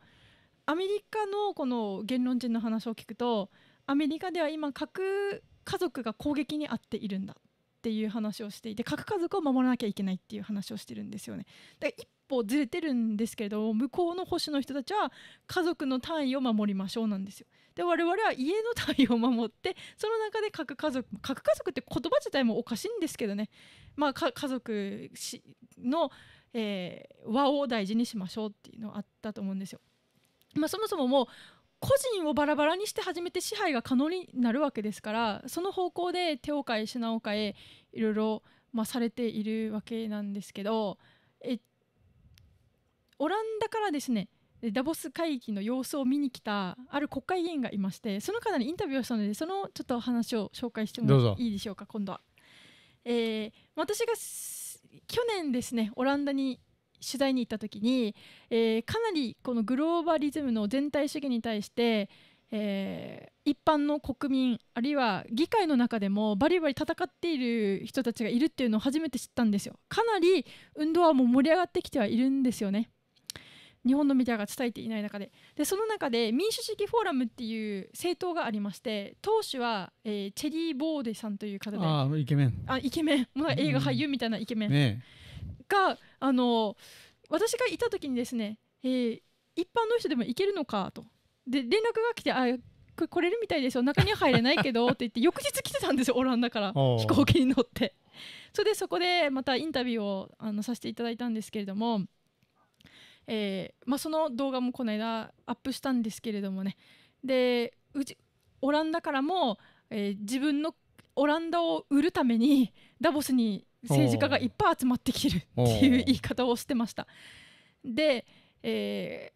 アメリカのこの言論人の話を聞くとアメリカでは今核家族が攻撃に遭っているんだっていう話をしていて核家族を守らなきゃいけないっていう話をしてるんですよね。だから一歩ずれてるんですけど向こうの保守の人たちは家族の単位を守りましょうなんですよ。で我々は家の単位を守ってその中で核家族核家族って言葉自体もおかしいんですけどねまあ、家族の、えー、和を大事にしましょうっていうのあったと思うんですよ。まあ、そもそももう個人をバラバラにして初めて支配が可能になるわけですからその方向で手を変え品を変えいろいろ、まあ、されているわけなんですけどえオランダからですねダボス会議の様子を見に来たある国会議員がいましてその方にインタビューをしたのでそのちょっと話を紹介してもいいでしょうか今度は。えー、私が去年ですねオランダに取材に行った時に、えー、かなりこのグローバリズムの全体主義に対して、えー、一般の国民あるいは議会の中でもバリバリ戦っている人たちがいるっていうのを初めて知ったんですよかなり運動はもう盛り上がってきてはいるんですよね日本のメディアが伝えていない中ででその中で民主主義フォーラムっていう政党がありまして党首は、えー、チェリー・ボーデさんという方であイケメンあイケメンもう映画俳優みたいなイケメン、ね、が、あの私がいた時にですね、えー、一般の人でも行けるのかとで連絡が来てあ来れるみたいですよ中には入れないけど って言って翌日来てたんですよオランダから飛行機に乗って。それでそこでまたインタビューをあのさせていただいたんですけれどもえー、まあ、その動画もこの間アップしたんですけれどもねでうちオランダからも、えー、自分のオランダを売るためにダボスに政治家がいっぱい集まってきるっていう言い方をしてました。で、え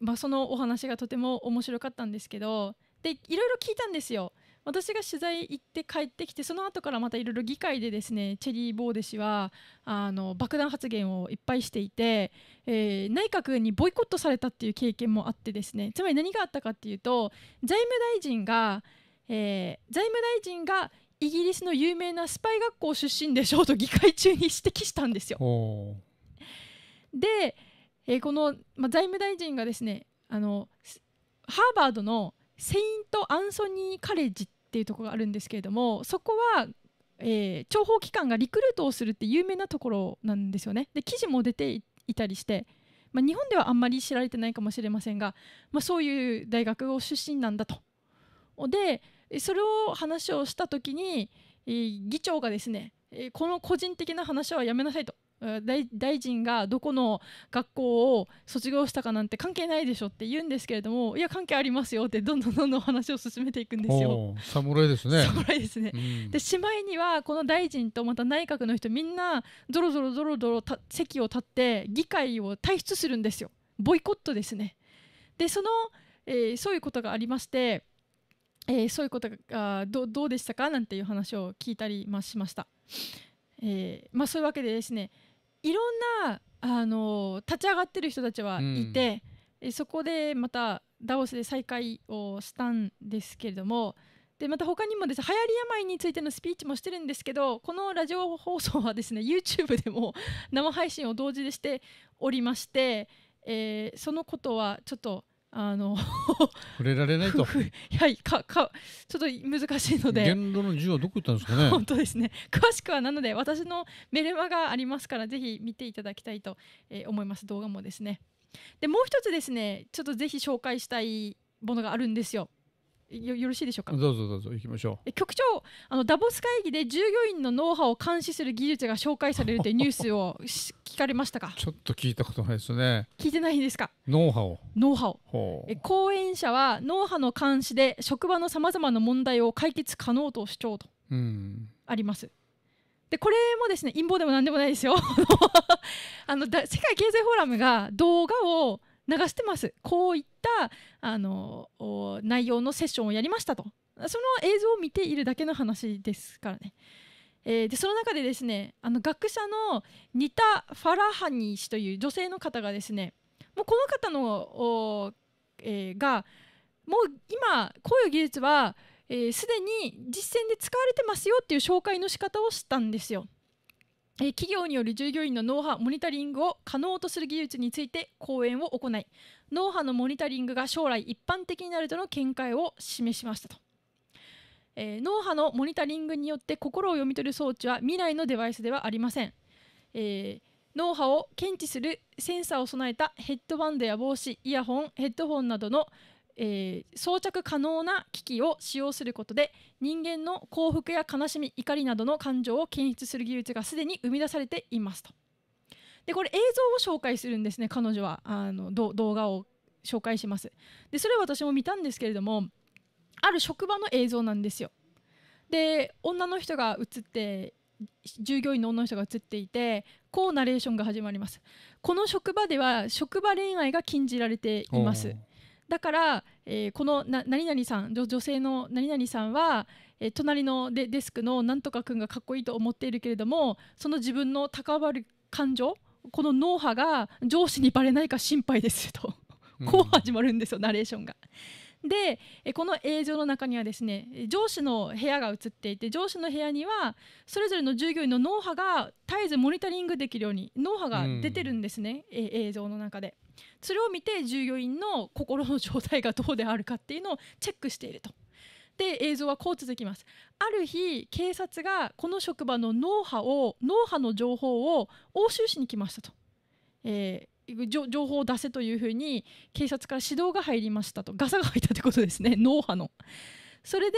ーまあ、そのお話がとても面白かったんですけどでいろいろ聞いたんですよ。私が取材行って帰ってきてその後からまたいろいろ議会でですねチェリー・ボーデ氏はあの爆弾発言をいっぱいしていて、えー、内閣にボイコットされたっていう経験もあってですねつまり何があったかっていうと財務大臣が、えー、財務大臣がイギリスの有名なスパイ学校出身でしょうと議会中に指摘したんですよ。で、えー、この、ま、財務大臣がですねあのハーバードのセイント・アンソニー・カレッジっっていうところがあるんですけれどもそこは、えー、諜報機関がリクルートをするって有名なところなんですよね。で記事も出ていたりして、まあ、日本ではあんまり知られてないかもしれませんが、まあ、そういう大学を出身なんだと。でそれを話をした時に、えー、議長がですね、えー、この個人的な話はやめなさいと大臣がどこの学校を卒業したかなんて関係ないでしょって言うんですけれどもいや関係ありますよってどんどんどんどん話を進めていくんですよ。侍ですね侍ですね、うん、でしまいにはこの大臣とまた内閣の人みんなぞろぞろぞろぞろ席を立って議会を退出するんですよボイコットですね。でその、えー、そういうことがありまして、えー、そういうことがどどうでしたかなんていう話を聞いたり、まあ、しました。えーまあ、そういうわけでですねいろんなあの立ち上がってる人たちはいて、うん、そこでまたダオスで再会をしたんですけれどもでまた他にもです流行り病についてのスピーチもしてるんですけどこのラジオ放送はですね YouTube でも生配信を同時でしておりまして、えー、そのことはちょっとあの触れられないと。はい、かかちょっと難しいので。言論の自由はどこ行ったんですかね。本当ですね。詳しくはなので私のメルマがありますからぜひ見ていただきたいと、え思います動画もですね。でもう一つですねちょっとぜひ紹介したいものがあるんですよ。よよろしいでしょうかどうぞどうぞ行きましょうえ局長あのダボス会議で従業員のノウハウを監視する技術が紹介されるという ニュースを聞かれましたかちょっと聞いたことないですね聞いてないですかノウハウノウハウえ講演者はノウハウの監視で職場のさまざまな問題を解決可能と主張とあります、でこれもですね陰謀でも何でもないですよ あのだ世界経済フォーラムが動画を流してますこういったあの内容のセッションをやりましたとその映像を見ているだけの話ですからね。えー、でその中でですねあの学者のニタ・ファラハニー氏という女性の方がですねもうこの方の、えー、がもう今こういう技術はすで、えー、に実践で使われてますよっていう紹介の仕方をしたんですよ。え企業による従業員の脳波モニタリングを可能とする技術について講演を行い脳波のモニタリングが将来一般的になるとの見解を示しましたと、えー、脳波のモニタリングによって心を読み取る装置は未来のデバイスではありません、えー、脳波を検知するセンサーを備えたヘッドバンドや帽子イヤホンヘッドホンなどのえー、装着可能な機器を使用することで人間の幸福や悲しみ怒りなどの感情を検出する技術がすでに生み出されていますと。でこれ映像を紹介するんですね彼女はあの動画を紹介します。でそれは私も見たんですけれどもある職場の映像なんですよ。で女の人が映って従業員の女の人が映っていてこうナレーションが始まります。この職場では職場恋愛が禁じられています。だから、えー、このな何々さん女性の何々さんは、えー、隣のデデスクのなんとか君がかっこいいと思っているけれどもその自分の高まる感情この脳波が上司にばれないか心配ですとこう始まるんですよ、うん、ナレーションが。でこの映像の中にはですね上司の部屋が映っていて上司の部屋にはそれぞれの従業員の脳波が絶えずモニタリングできるように脳波が出てるんですね、うん、映像の中で。それを見て従業員の心の状態がどうであるかっていうのをチェックしていると。で映像はこう続きますある日警察がこの職場の脳波を脳波の情報を押収しに来ましたと、えー、情報を出せというふうに警察から指導が入りましたとガサが入ったということですね脳波の。それで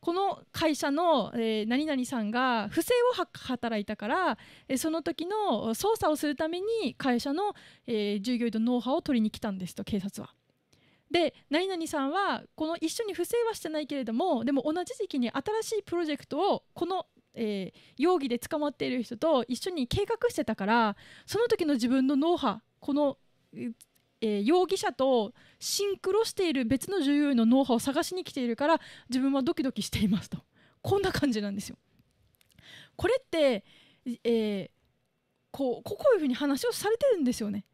この会社の、えー、何々さんが不正を働いたから、えー、その時の捜査をするために会社の、えー、従業員のノウハウを取りに来たんですと警察は。で何々さんはこの一緒に不正はしてないけれどもでも同じ時期に新しいプロジェクトをこの、え容疑で捕まっている人と一緒に計画してたからその時の自分の脳波この、え容疑者とシンクロしている別の従業員のノウハウを探しに来ているから自分はドキドキしていますとこんな感じなんですよ。これって、えー、こうこういうふうに話をされてるんですよね。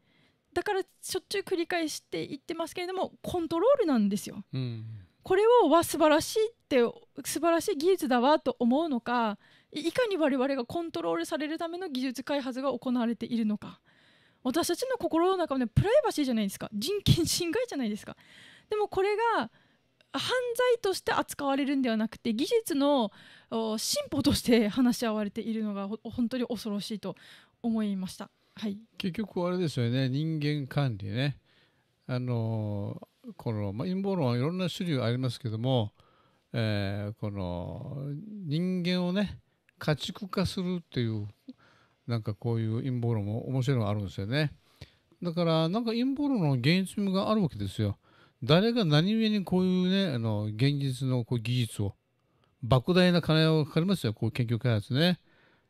だからしょっちゅう繰り返して言ってますけれどもコントロールなんですよ。うん、これをは素晴らしいって素晴らしい技術だわと思うのかいかに我々がコントロールされるための技術開発が行われているのか。私たちの心の中は、ね、プライバシーじゃないですか人権侵害じゃないですかでもこれが犯罪として扱われるんではなくて技術の進歩として話し合われているのが本当に恐ろしいと思いました、はい、結局あれですよね人間管理ねあのこの、まあ、陰謀論はいろんな種類ありますけども、えー、この人間をね家畜化するっていうなんかこういう陰謀論も面白いのがあるんですよねだからなんか陰謀論の現実味があるわけですよ誰が何故にこういうねあの現実のこう技術を莫大な金をかかりますよこう研究開発ね、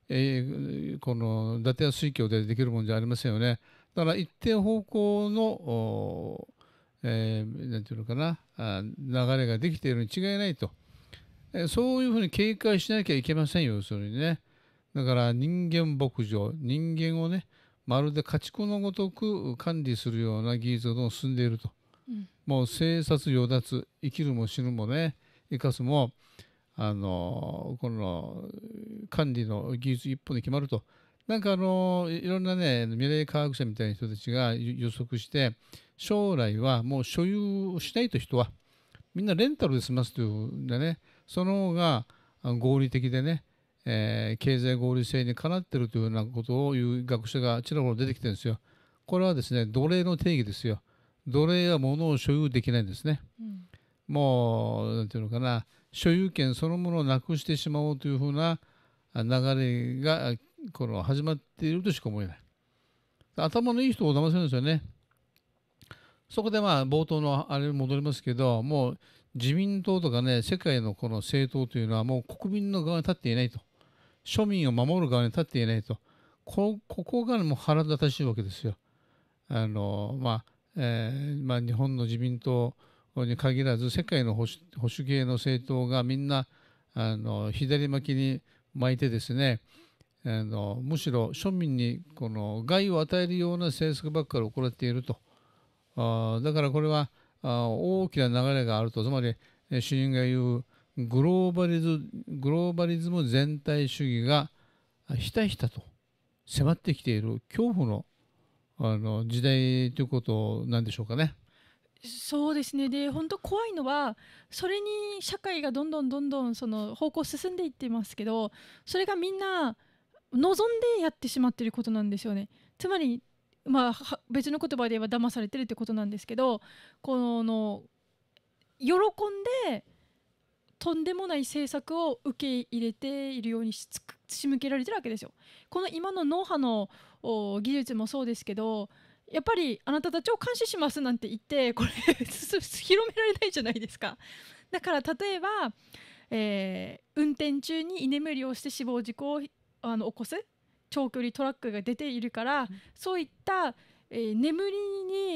えー、この伊達や水郷でできるもんじゃありませんよねだから一定方向のえー、なんていうのかな流れができているに違いないと、えー、そういうふうに警戒しなきゃいけませんよ要するにね。だから人間牧場人間をねまるで家畜のごとく管理するような技術が進んでいると、うん、もう生殺与奪生きるも死ぬもね生かすもあのこの管理の技術一本で決まるとなんかあのいろんなね未来科学者みたいな人たちが予測して将来はもう所有しないと人はみんなレンタルで済ますというんでねその方が合理的でねえー、経済合理性にかなってるというようなことを言う学者がちらほら出てきてるんですよ。これはですね奴隷の定義ですよ。奴隷は物を所有できないんですね。うん、もう何て言うのかな所有権そのものをなくしてしまおうというふうな流れがこの始まっているとしか思えない。頭のいい人を騙せるんですよね。そこでまあ冒頭のあれに戻りますけどもう自民党とかね世界のこの政党というのはもう国民の側に立っていないと。庶民を守る側に立っていないとここがもう腹立たしいわけですよ。あのまあえー、まあ、日本の自民党に限らず世界の保守保守系の政党がみんなあの左巻きに巻いてですねあのむしろ庶民にこの害を与えるような政策ばっかり行っているとあだからこれはあ大きな流れがあるとつまり主任が言うグローバリズグローバリズム全体主義がひたひたと迫ってきている恐怖のあの時代ということなんでしょうかね。そうですねで本当怖いのはそれに社会がどんどんどんどんその方向進んでいってますけどそれがみんな望んでやってしまってることなんですよね。つまり、まあ、別の言葉で言えば騙されてるってことなんですけどこの喜んでとんでもない政策を受け入れているようにし仕向けられてるわけですよ。この今の脳波の技術もそうですけどやっぱりあなたたちを監視しますなんて言ってこれ広められないじゃないですか。だから例えば、えー、運転中に居眠りをして死亡事故をあの起こす長距離トラックが出ているから、うん、そういったえー、眠り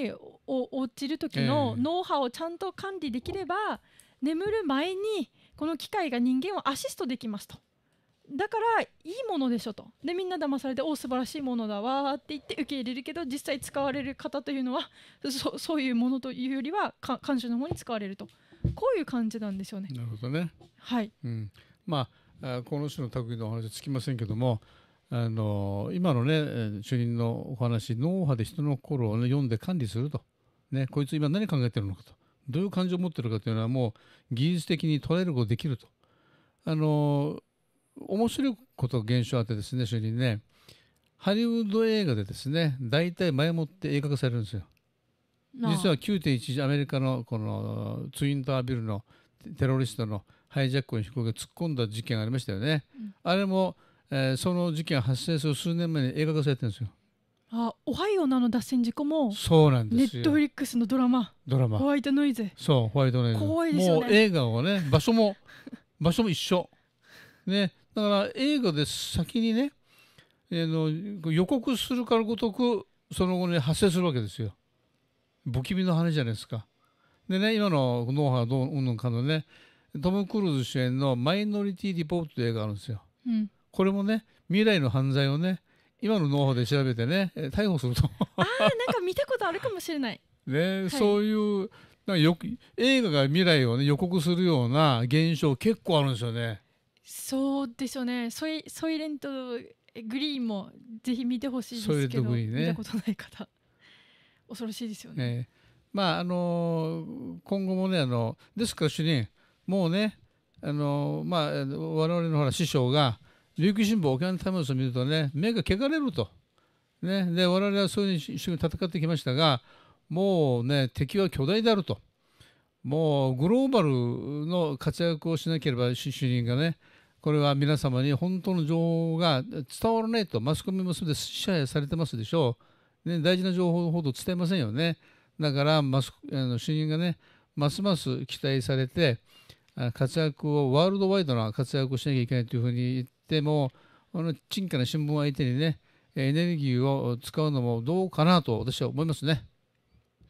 に落ちる時の脳波をちゃんと管理できれば、眠る前にこの機械が人間をアシストできますと。だからいいものでしょとでみんな騙されておお素晴らしいものだわって言って受け入れるけど実際使われる方というのはそそういうものというよりはか慣習のものに使われるとこういう感じなんでしょうね。なるほどね、はいうん、まあこの種の匠のお話はつきませんけどもあの今のね主任のお話脳波で人の心を、ね、読んで管理すると、ね、こいつ今何考えてるのかと。どういう感情を持ってるかというのはもう技術的に捉えることができると。あの面白いこと現象あってですね主任ねハリウッド映画でですね大体前もって映画化されるんですよ。実は9.11アメリカのこのツインタービルのテロリストのハイジャックに飛行機が突っ込んだ事件がありましたよね。うん、あれも、えー、その事件発生する数年前に映画化されてるんですよ。あオハイオなの脱線事故もそうなんですネットフリックスのドラマドラマホワイトノイズそうホワイトノイズ怖いですよねもう映画はね場所も 場所も一緒ねだから映画で先にね、えー、の予告するからごとくその後に発生するわけですよ不気味の羽じゃないですかでね今の脳は、どううんかのねトム・クルーズ主演の「マイノリティ・リポート」という映画があるんですよ、うん、これもね未来の犯罪をね今の脳波で調べてね逮捕するとああなんか見たことあるかもしれない ね、はい、そういうなんかよ映画が未来を、ね、予告するような現象結構あるんですよねそうでしょうねソイソイレントグリーンもぜひ見てほしいですけど、ね、見たことない方恐ろしいですよね。ねまああのー、今後もねあのですから主任もうねあのー、まあ我々のほら師匠が琉球新報沖縄のタイムズを見るとね目が汚れると、ね、で我々はそういうふうに一緒に戦ってきましたがもうね敵は巨大であるともうグローバルの活躍をしなければ主任がねこれは皆様に本当の情報が伝わらないとマスコミも全て支配されてますでしょう、ね、大事な情報ほど伝えませんよねだからマスあの主任がねますます期待されて活躍をワールドワイドな活躍をしなきゃいけないというふうにってもあの陳家の新聞相手にねエネルギーを使うのもどうかなと私は思いますね。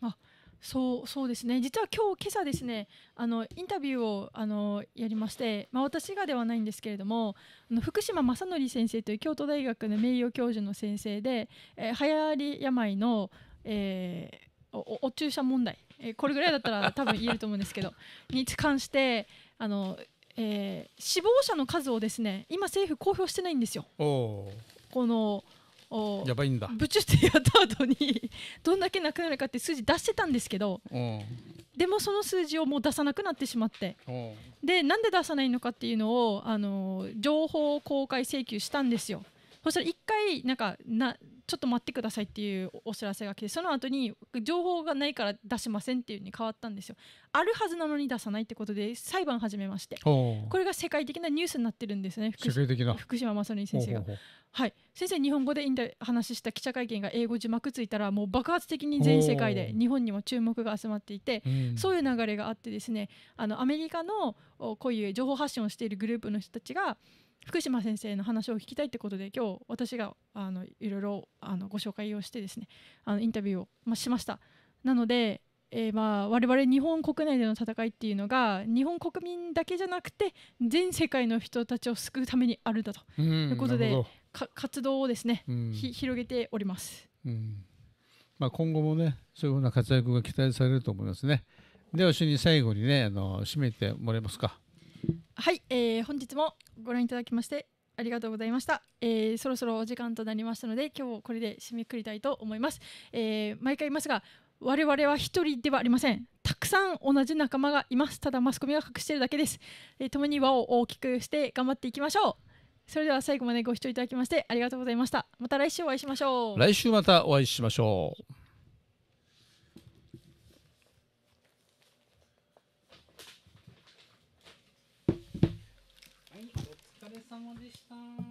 あそうそうですね実は今日今朝ですねあのインタビューをあのやりまして、まあ、私がではないんですけれどもあの福島正則先生という京都大学の名誉教授の先生で、えー、流行り病の、えー、おお注射問題、えー、これぐらいだったら多分言えると思うんですけどに関してあのえー、死亡者の数をですね今、政府公表してないんですよ。このやばいんだブチってやった後にどんだけなくなるかって数字出してたんですけどでもその数字をもう出さなくなってしまってでなんで出さないのかっていうのをあのー、情報公開請求したんですよ。そしたら1回なんかなちょっと待ってくださいっていうお知らせが来てその後に情報がないから出しませんっていうに変わったんですよあるはずなのに出さないってことで裁判始めましてこれが世界的なニュースになってるんですね世界的な福島正則先生がはい先生日本語でインタ話した記者会見が英語字幕ついたらもう爆発的に全世界で日本にも注目が集まっていて、そういう流れがあってですねあのアメリカのこういう情報発信をしているグループの人たちが福島先生の話を聞きたいってことで今日私があのいろいろあのご紹介をしてですねあのインタビューを、しました。なので、えー、まあ我々日本国内での戦いっていうのが日本国民だけじゃなくて全世界の人たちを救うためにあるんだということで活動をですね、広げております。うんまあ、今後もねそういうふうな活躍が期待されると思いますね。では主に最後にねあの締めてもらえますか。はい、えー、本日もご覧いただきましてありがとうございました、えー、そろそろお時間となりましたので今日これで締めくくりたいと思います、えー、毎回言いますが我々は一人ではありませんたくさん同じ仲間がいますただマスコミが隠しているだけです、えー、共に輪を大きくして頑張っていきましょうそれでは最後までご視聴いただきましてありがとうございましたまた来週お会いしましょう来週またお会いしましょう Thank you.